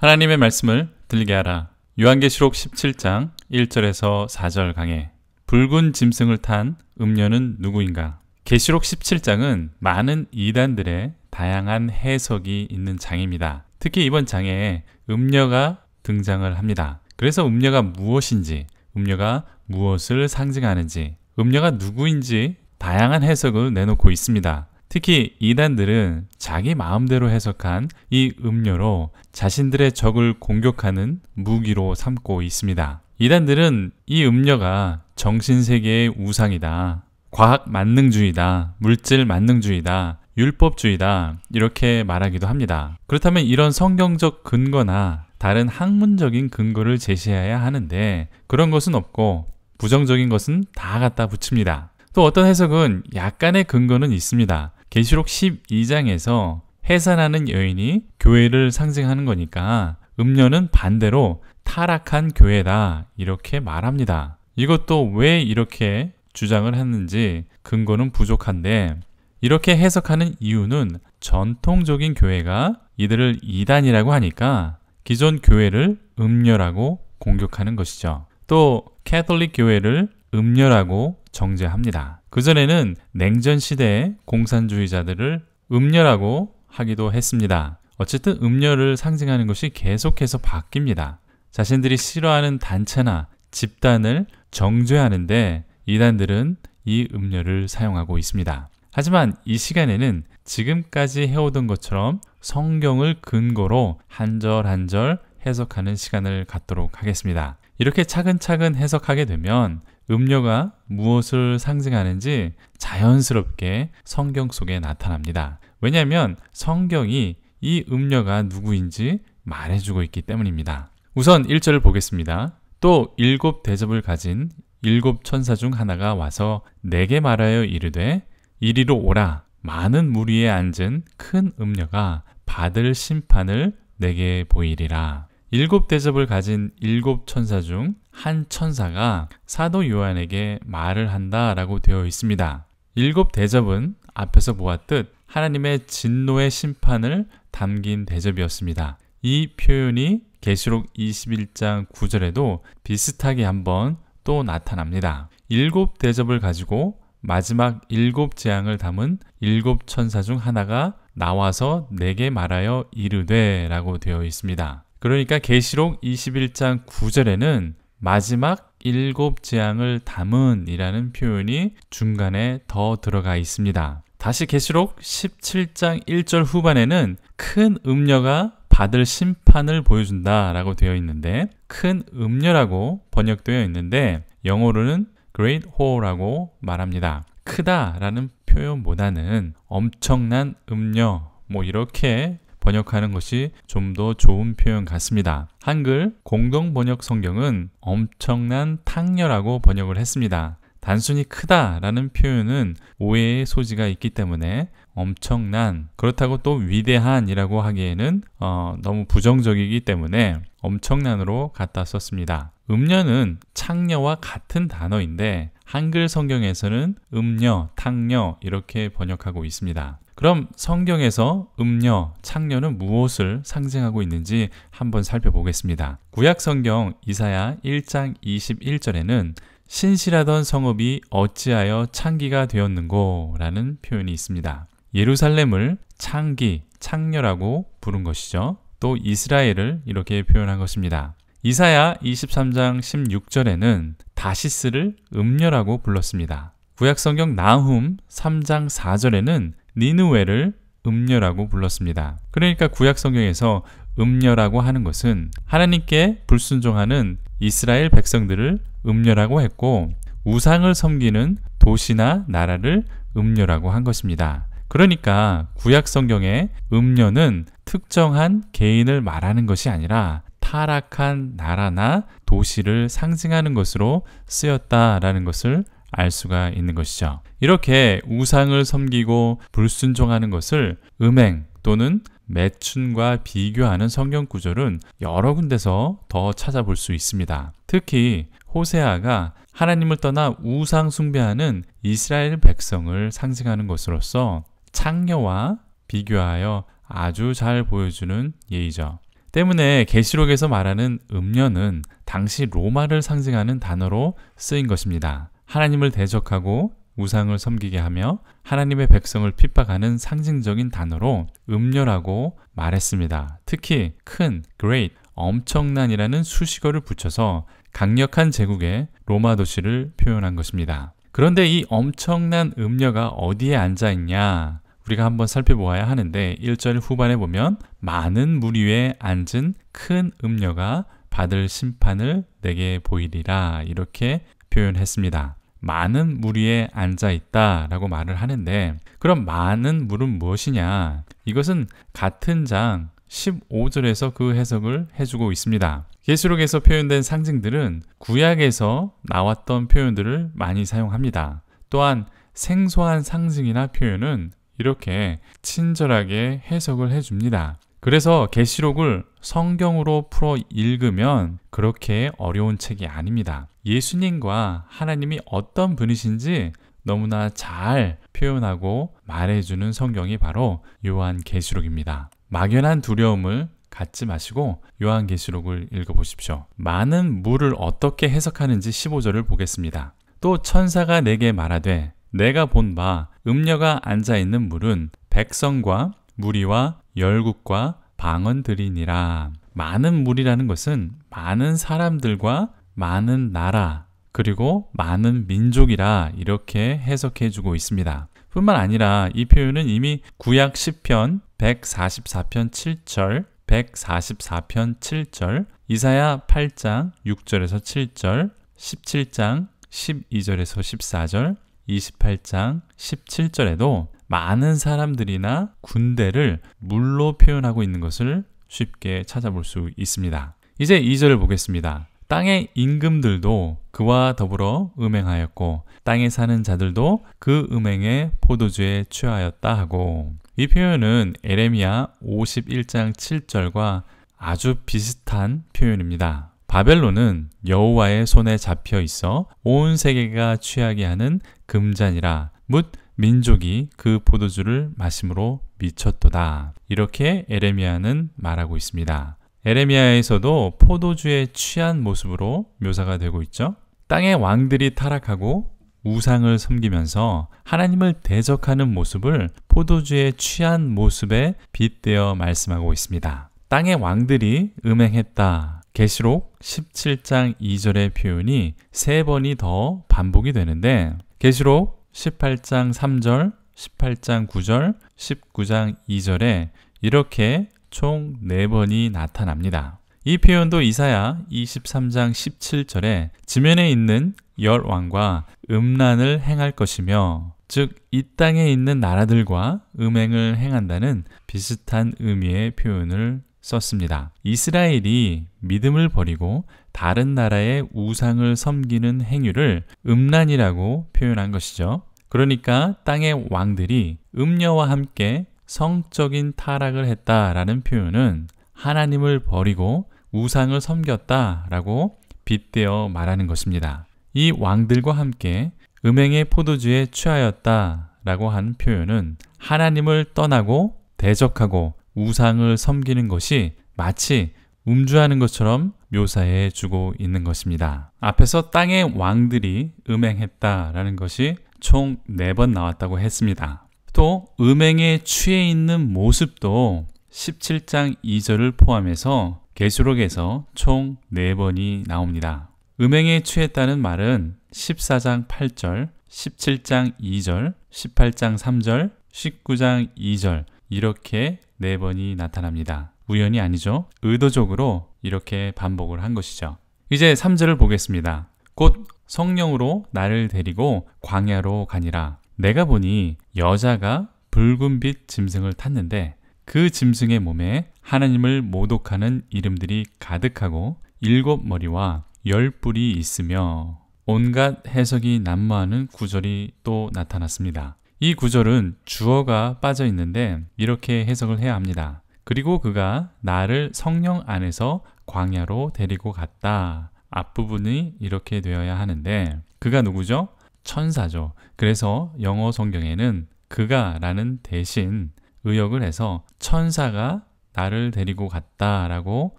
하나님의 말씀을 들리게 하라. 요한계시록 17장 1절에서 4절 강해. 붉은 짐승을 탄 음녀는 누구인가? 계시록 17장은 많은 이단들의 다양한 해석이 있는 장입니다. 특히 이번 장에 음녀가 등장을 합니다. 그래서 음녀가 무엇인지, 음녀가 무엇을 상징하는지, 음녀가 누구인지 다양한 해석을 내놓고 있습니다. 특히 이단들은 자기 마음대로 해석한 이 음료로 자신들의 적을 공격하는 무기로 삼고 있습니다. 이단들은 이 음료가 정신세계의 우상이다. 과학 만능주의다. 물질 만능주의다. 율법주의다. 이렇게 말하기도 합니다. 그렇다면 이런 성경적 근거나 다른 학문적인 근거를 제시해야 하는데 그런 것은 없고 부정적인 것은 다 갖다 붙입니다. 또 어떤 해석은 약간의 근거는 있습니다. 계시록 12장에서 해산하는 여인이 교회를 상징하는 거니까 음녀는 반대로 타락한 교회다 이렇게 말합니다. 이것도 왜 이렇게 주장을 했는지 근거는 부족한데 이렇게 해석하는 이유는 전통적인 교회가 이들을 이단이라고 하니까 기존 교회를 음녀라고 공격하는 것이죠. 또 캐톨릭 교회를 음녀라고 정제합니다. 그전에는 냉전 시대의 공산주의자들을 음녀라고 하기도 했습니다. 어쨌든 음녀를 상징하는 것이 계속해서 바뀝니다. 자신들이 싫어하는 단체나 집단을 정죄하는데 이단들은 이 음료를 사용하고 있습니다. 하지만 이 시간에는 지금까지 해오던 것처럼 성경을 근거로 한절 한절 해석하는 시간을 갖도록 하겠습니다. 이렇게 차근차근 해석하게 되면 음료가 무엇을 상징하는지 자연스럽게 성경 속에 나타납니다. 왜냐하면 성경이 이 음료가 누구인지 말해주고 있기 때문입니다. 우선 1절을 보겠습니다. 또 일곱 대접을 가진 일곱 천사 중 하나가 와서 내게 말하여 이르되 이리로 오라 많은 무리에 앉은 큰음료가 받을 심판을 내게 보이리라 일곱 대접을 가진 일곱 천사 중한 천사가 사도 요한에게 말을 한다 라고 되어 있습니다. 일곱 대접은 앞에서 보았듯 하나님의 진노의 심판을 담긴 대접이었습니다. 이 표현이 계시록 21장 9절에도 비슷하게 한번 또 나타납니다. 일곱 대접을 가지고 마지막 일곱 재앙을 담은 일곱 천사 중 하나가 나와서 내게 말하여 이르되라고 되어 있습니다. 그러니까 계시록 21장 9절에는 마지막 일곱 재앙을 담은이라는 표현이 중간에 더 들어가 있습니다. 다시 계시록 17장 1절 후반에는 큰 음녀가 받을 심판을 보여준다라고 되어 있는데 큰 음녀라고 번역되어 있는데 영어로는 great whore라고 말합니다. 크다라는 표현보다는 엄청난 음녀 뭐 이렇게 번역하는 것이 좀 더 좋은 표현 같습니다. 한글 공동 번역 성경은 엄청난 탕녀라고 번역을 했습니다. 단순히 크다라는 표현은 오해의 소지가 있기 때문에 엄청난 그렇다고 또 위대한이라고 하기에는 어, 너무 부정적이기 때문에 엄청난으로 갖다 썼습니다. 음녀는 창녀와 같은 단어인데 한글 성경에서는 음녀, 탕녀 이렇게 번역하고 있습니다. 그럼 성경에서 음녀, 창녀는 무엇을 상징하고 있는지 한번 살펴보겠습니다. 구약 성경 이사야 1장 21절에는 신실하던 성읍이 어찌하여 창기가 되었는고 라는 표현이 있습니다. 예루살렘을 창기, 창녀라고 부른 것이죠. 또 이스라엘을 이렇게 표현한 것입니다. 이사야 23장 16절에는 다시스를 음녀라고 불렀습니다. 구약성경 나훔 3장 4절에는 니누웨를 음녀라고 불렀습니다. 그러니까 구약성경에서 음녀라고 하는 것은 하나님께 불순종하는 이스라엘 백성들을 음녀라고 했고 우상을 섬기는 도시나 나라를 음녀라고 한 것입니다. 그러니까 구약 성경의 음녀는 특정한 개인을 말하는 것이 아니라 타락한 나라나 도시를 상징하는 것으로 쓰였다라는 것을 알 수가 있는 것이죠. 이렇게 우상을 섬기고 불순종하는 것을 음행 또는 매춘과 비교하는 성경 구절은 여러 군데서 더 찾아볼 수 있습니다. 특히 호세아가 하나님을 떠나 우상 숭배하는 이스라엘 백성을 상징하는 것으로서 창녀와 비교하여 아주 잘 보여주는 예이죠. 때문에 계시록에서 말하는 음녀는 당시 로마를 상징하는 단어로 쓰인 것입니다. 하나님을 대적하고 우상을 섬기게 하며 하나님의 백성을 핍박하는 상징적인 단어로 음녀라고 말했습니다. 특히 큰, great, 엄청난이라는 수식어를 붙여서 강력한 제국의 로마 도시를 표현한 것입니다. 그런데 이 엄청난 음녀가 어디에 앉아 있냐? 우리가 한번 살펴보아야 하는데 1절 후반에 보면 많은 무리에 앉은 큰 음녀가 받을 심판을 내게 보이리라 이렇게 표현했습니다. 많은 무리에 앉아 있다 라고 말을 하는데 그럼 많은 물은 무엇이냐? 이것은 같은 장 15절에서 그 해석을 해주고 있습니다. 계수록에서 표현된 상징들은 구약에서 나왔던 표현들을 많이 사용합니다. 또한 생소한 상징이나 표현은 이렇게 친절하게 해석을 해줍니다. 그래서 계시록을 성경으로 풀어 읽으면 그렇게 어려운 책이 아닙니다. 예수님과 하나님이 어떤 분이신지 너무나 잘 표현하고 말해주는 성경이 바로 요한 계시록입니다. 막연한 두려움을 갖지 마시고 요한 계시록을 읽어보십시오. 많은 물을 어떻게 해석하는지 15절을 보겠습니다. 또 천사가 내게 말하되 내가 본 바 음녀가 앉아 있는 물은 백성과 무리와 열국과 방언들이니라. 많은 물이라는 것은 많은 사람들과 많은 나라 그리고 많은 민족이라 이렇게 해석해 주고 있습니다. 뿐만 아니라 이 표현은 이미 구약 10편 144편 7절 144편 7절 이사야 8장 6절에서 7절 17장 12절에서 14절 28장 17절에도 많은 사람들이나 군대를 물로 표현하고 있는 것을 쉽게 찾아볼 수 있습니다. 이제 2절을 보겠습니다. 땅의 임금들도 그와 더불어 음행하였고 땅에 사는 자들도 그 음행의 포도주에 취하였다 하고 이 표현은 에레미야 51장 7절과 아주 비슷한 표현입니다. 바벨론은 여호와의 손에 잡혀 있어 온 세계가 취하게 하는 금잔이라 묻 민족이 그 포도주를 마심으로 미쳤도다. 이렇게 에레미아는 말하고 있습니다. 에레미아에서도 포도주에 취한 모습으로 묘사가 되고 있죠. 땅의 왕들이 타락하고 우상을 섬기면서 하나님을 대적하는 모습을 포도주에 취한 모습에 빗대어 말씀하고 있습니다. 땅의 왕들이 음행했다 계시록 17장 2절의 표현이 세 번이 더 반복이 되는데 계시록 18장 3절, 18장 9절, 19장 2절에 이렇게 총 4번이 나타납니다. 이 표현도 이사야 23장 17절에 지면에 있는 열 왕과 음란을 행할 것이며 즉 이 땅에 있는 나라들과 음행을 행한다는 비슷한 의미의 표현을 썼습니다. 이스라엘이 믿음을 버리고 다른 나라의 우상을 섬기는 행위를 음란이라고 표현한 것이죠. 그러니까 땅의 왕들이 음녀와 함께 성적인 타락을 했다라는 표현은 하나님을 버리고 우상을 섬겼다라고 빗대어 말하는 것입니다. 이 왕들과 함께 음행의 포도주에 취하였다라고 한 표현은 하나님을 떠나고 대적하고 우상을 섬기는 것이 마치 음주하는 것처럼 묘사해 주고 있는 것입니다. 앞에서 땅의 왕들이 음행했다라는 것이 총네번 나왔다고 했습니다. 또 음행에 취해 있는 모습도 17장 2절을 포함해서 계수록에서 총 4번이 나옵니다. 음행에 취했다는 말은 14장 8절, 17장 2절, 18장 3절, 19장 2절, 이렇게 네 번이 나타납니다. 우연이 아니죠. 의도적으로 이렇게 반복을 한 것이죠. 이제 3절을 보겠습니다. 곧 성령으로 나를 데리고 광야로 가니라. 내가 보니 여자가 붉은빛 짐승을 탔는데 그 짐승의 몸에 하나님을 모독하는 이름들이 가득하고 일곱 머리와 열 뿔이 있으며 온갖 해석이 난무하는 구절이 또 나타났습니다. 이 구절은 주어가 빠져 있는데 이렇게 해석을 해야 합니다. 그리고 그가 나를 성령 안에서 광야로 데리고 갔다. 앞부분이 이렇게 되어야 하는데 그가 누구죠? 천사죠. 그래서 영어 성경에는 그가 라는 대신 의역을 해서 천사가 나를 데리고 갔다 라고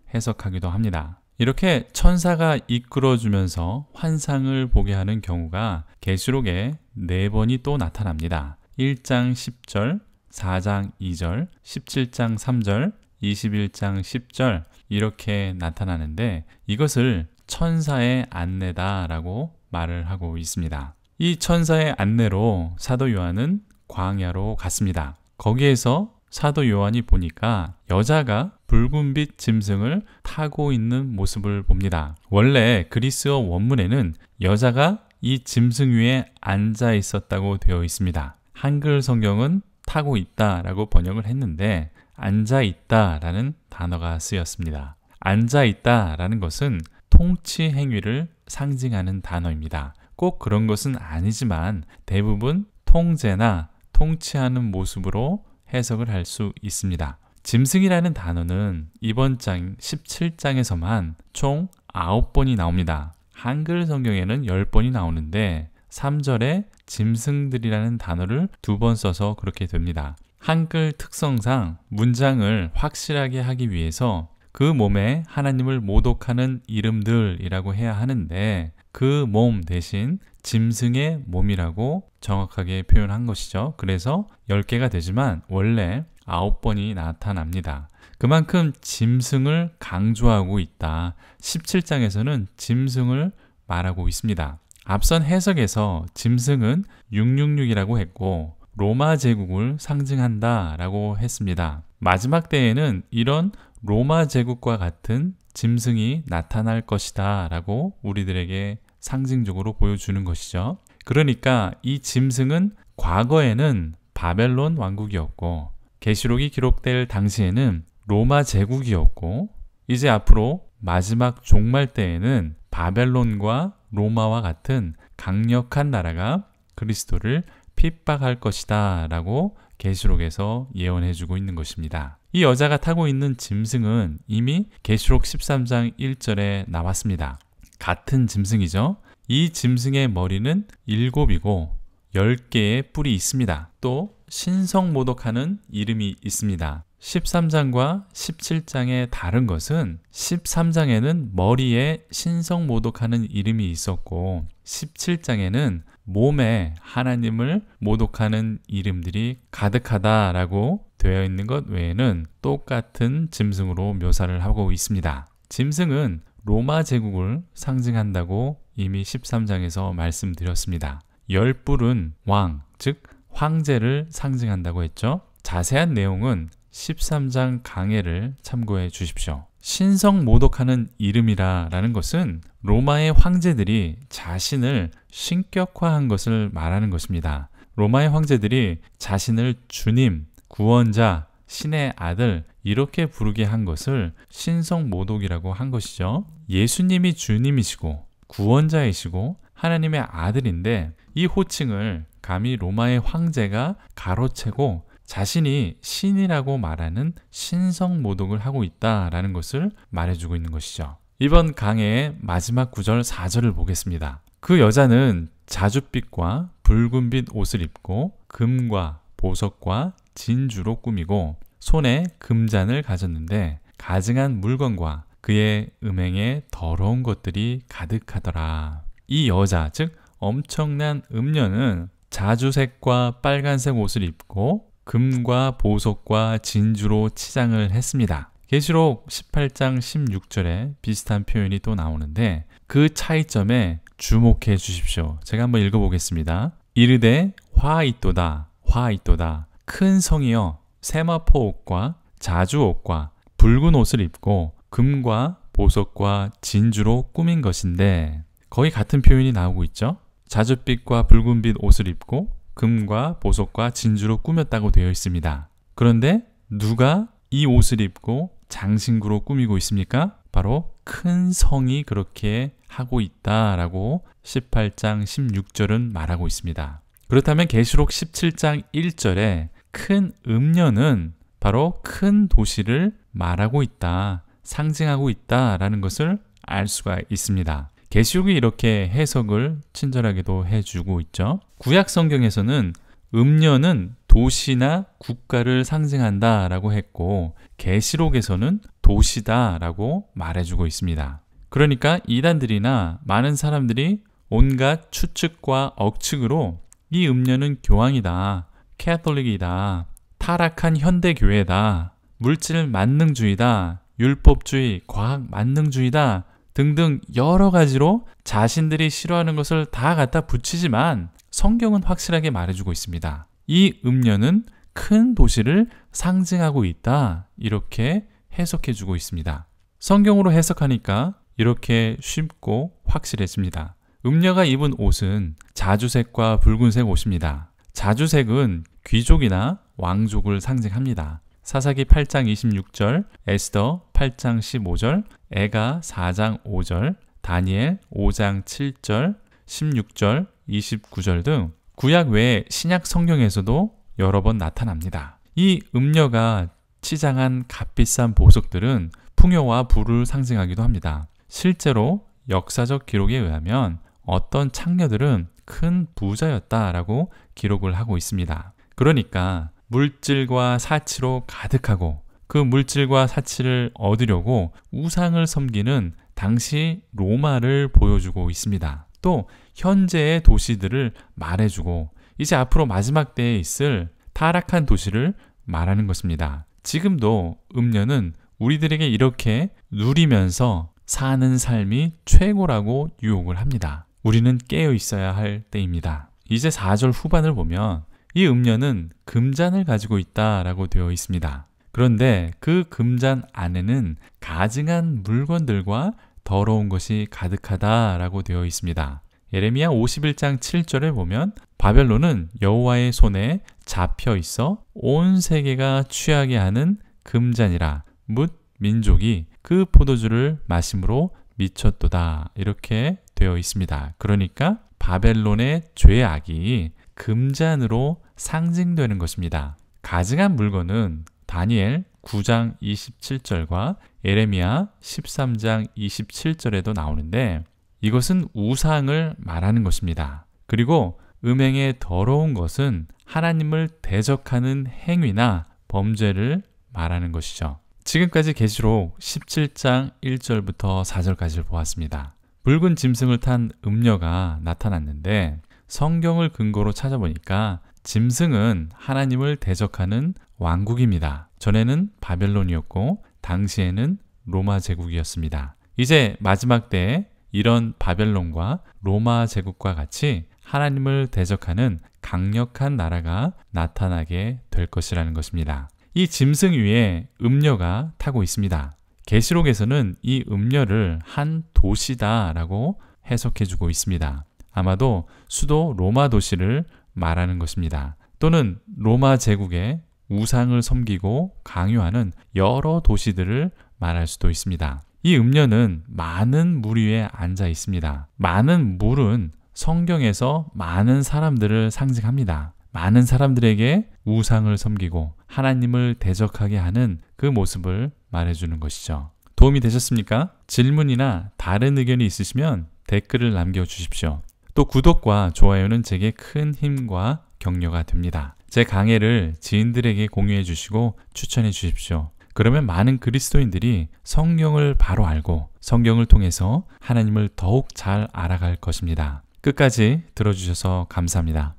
해석하기도 합니다. 이렇게 천사가 이끌어주면서 환상을 보게 하는 경우가 계시록에 네 번이 또 나타납니다. 1장 10절, 4장 2절, 17장 3절, 21장 10절 이렇게 나타나는데 이것을 천사의 안내다라고 말을 하고 있습니다. 이 천사의 안내로 사도 요한은 광야로 갔습니다. 거기에서 사도 요한이 보니까 여자가 붉은빛 짐승을 타고 있는 모습을 봅니다. 원래 그리스어 원문에는 여자가 이 짐승 위에 앉아 있었다고 되어 있습니다. 한글 성경은 타고 있다 라고 번역을 했는데 앉아 있다 라는 단어가 쓰였습니다. 앉아 있다 라는 것은 통치 행위를 상징하는 단어입니다. 꼭 그런 것은 아니지만 대부분 통제나 통치하는 모습으로 해석을 할 수 있습니다. 짐승이라는 단어는 이번 장 17장에서만 총 9번이 나옵니다. 한글 성경에는 10번이 나오는데 3절에 짐승들이라는 단어를 두 번 써서 그렇게 됩니다. 한글 특성상 문장을 확실하게 하기 위해서 그 몸에 하나님을 모독하는 이름들이라고 해야 하는데 그 몸 대신 짐승의 몸이라고 정확하게 표현한 것이죠. 그래서 10개가 되지만 원래 9번이 나타납니다. 그만큼 짐승을 강조하고 있다. 17장에서는 짐승을 말하고 있습니다. 앞선 해석에서 짐승은 666이라고 했고 로마 제국을 상징한다 라고 했습니다. 마지막 때에는 이런 로마 제국과 같은 짐승이 나타날 것이다 라고 우리들에게 상징적으로 보여주는 것이죠. 그러니까 이 짐승은 과거에는 바벨론 왕국이었고 계시록이 기록될 당시에는 로마 제국이었고 이제 앞으로 마지막 종말 때에는 바벨론과 로마와 같은 강력한 나라가 그리스도를 핍박할 것이다 라고 계시록에서 예언해 주고 있는 것입니다. 이 여자가 타고 있는 짐승은 이미 계시록 13장 1절에 나왔습니다. 같은 짐승이죠. 이 짐승의 머리는 일곱이고 열 개의 뿔이 있습니다. 또 신성 모독하는 이름이 있습니다. 13장과 17장의 다른 것은 13장에는 머리에 신성모독하는 이름이 있었고 17장에는 몸에 하나님을 모독하는 이름들이 가득하다라고 되어 있는 것 외에는 똑같은 짐승으로 묘사를 하고 있습니다. 짐승은 로마 제국을 상징한다고 이미 13장에서 말씀드렸습니다. 열뿔은 왕, 즉 황제를 상징한다고 했죠. 자세한 내용은 13장 강해를 참고해 주십시오. 신성 모독하는 이름이라라는 것은 로마의 황제들이 자신을 신격화한 것을 말하는 것입니다. 로마의 황제들이 자신을 주님, 구원자, 신의 아들 이렇게 부르게 한 것을 신성 모독이라고 한 것이죠. 예수님이 주님이시고 구원자이시고 하나님의 아들인데 이 호칭을 감히 로마의 황제가 가로채고 자신이 신이라고 말하는 신성 모독을 하고 있다라는 것을 말해주고 있는 것이죠. 이번 강의 마지막 구절 4절을 보겠습니다. 그 여자는 자줏빛과 붉은빛 옷을 입고 금과 보석과 진주로 꾸미고 손에 금잔을 가졌는데 가증한 물건과 그의 음행에 더러운 것들이 가득하더라. 이 여자, 즉 엄청난 음녀는 자주색과 빨간색 옷을 입고 금과 보석과 진주로 치장을 했습니다. 계시록 18장 16절에 비슷한 표현이 또 나오는데 그 차이점에 주목해 주십시오. 제가 한번 읽어보겠습니다. 이르되 화이또다 화이또다 큰 성이여 세마포옷과 자주옷과 붉은 옷을 입고 금과 보석과 진주로 꾸민 것인데 거의 같은 표현이 나오고 있죠. 자주빛과 붉은빛 옷을 입고 금과 보석과 진주로 꾸몄다고 되어 있습니다. 그런데 누가 이 옷을 입고 장신구로 꾸미고 있습니까? 바로 큰 성이 그렇게 하고 있다라고 18장 16절은 말하고 있습니다. 그렇다면 계시록 17장 1절에 큰 음녀는 바로 큰 도시를 말하고 있다, 상징하고 있다라는 것을 알 수가 있습니다. 계시록이 이렇게 해석을 친절하게도 해주고 있죠. 구약 성경에서는 음녀는 도시나 국가를 상징한다라고 했고 계시록에서는 도시다라고 말해주고 있습니다. 그러니까 이단들이나 많은 사람들이 온갖 추측과 억측으로 이 음녀는 교황이다, 캐톨릭이다, 타락한 현대교회다, 물질 만능주의다, 율법주의, 과학 만능주의다 등등 여러 가지로 자신들이 싫어하는 것을 다 갖다 붙이지만 성경은 확실하게 말해주고 있습니다. 이 음녀는 큰 도시를 상징하고 있다. 이렇게 해석해주고 있습니다. 성경으로 해석하니까 이렇게 쉽고 확실해집니다. 음녀가 입은 옷은 자주색과 붉은색 옷입니다. 자주색은 귀족이나 왕족을 상징합니다. 사사기 8장 26절, 에스더 8장 15절, 애가 4장 5절, 다니엘 5장 7절, 16절, 29절 등 구약 외에 신약 성경에서도 여러 번 나타납니다. 이 음녀가 치장한 값비싼 보석들은 풍요와 부를 상징하기도 합니다. 실제로 역사적 기록에 의하면 어떤 창녀들은 큰 부자였다라고 기록을 하고 있습니다. 그러니까 물질과 사치로 가득하고 그 물질과 사치를 얻으려고 우상을 섬기는 당시 로마를 보여주고 있습니다. 또 현재의 도시들을 말해주고 이제 앞으로 마지막 때에 있을 타락한 도시를 말하는 것입니다. 지금도 음녀는 우리들에게 이렇게 누리면서 사는 삶이 최고라고 유혹을 합니다. 우리는 깨어 있어야 할 때입니다. 이제 4절 후반을 보면 이 음녀는 금잔을 가지고 있다라고 되어 있습니다. 그런데 그 금잔 안에는 가증한 물건들과 더러운 것이 가득하다라고 되어 있습니다. 예레미야 51장 7절에 보면 바벨론은 여호와의 손에 잡혀 있어 온 세계가 취하게 하는 금잔이라 묻 민족이 그 포도주를 마심으로 미쳤도다 이렇게 되어 있습니다. 그러니까 바벨론의 죄악이 금잔으로 상징되는 것입니다. 가증한 물건은 다니엘 9장 27절과 에레미야 13장 27절에도 나오는데 이것은 우상을 말하는 것입니다. 그리고 음행의 더러운 것은 하나님을 대적하는 행위나 범죄를 말하는 것이죠. 지금까지 계시록 17장 1절부터 4절까지를 보았습니다. 붉은 짐승을 탄 음녀가 나타났는데 성경을 근거로 찾아보니까 짐승은 하나님을 대적하는 왕국입니다. 전에는 바벨론이었고 당시에는 로마 제국이었습니다. 이제 마지막 때에 이런 바벨론과 로마 제국과 같이 하나님을 대적하는 강력한 나라가 나타나게 될 것이라는 것입니다. 이 짐승 위에 음녀가 타고 있습니다. 계시록에서는 이 음녀를 한 도시다라고 해석해주고 있습니다. 아마도 수도 로마 도시를 말하는 것입니다. 또는 로마 제국의 우상을 섬기고 강요하는 여러 도시들을 말할 수도 있습니다. 이 음녀는 많은 물 위에 앉아 있습니다. 많은 물은 성경에서 많은 사람들을 상징합니다. 많은 사람들에게 우상을 섬기고 하나님을 대적하게 하는 그 모습을 말해주는 것이죠. 도움이 되셨습니까? 질문이나 다른 의견이 있으시면 댓글을 남겨주십시오. 또 구독과 좋아요는 제게 큰 힘과 격려가 됩니다. 제 강의를 지인들에게 공유해 주시고 추천해 주십시오. 그러면 많은 그리스도인들이 성경을 바로 알고 성경을 통해서 하나님을 더욱 잘 알아갈 것입니다. 끝까지 들어주셔서 감사합니다.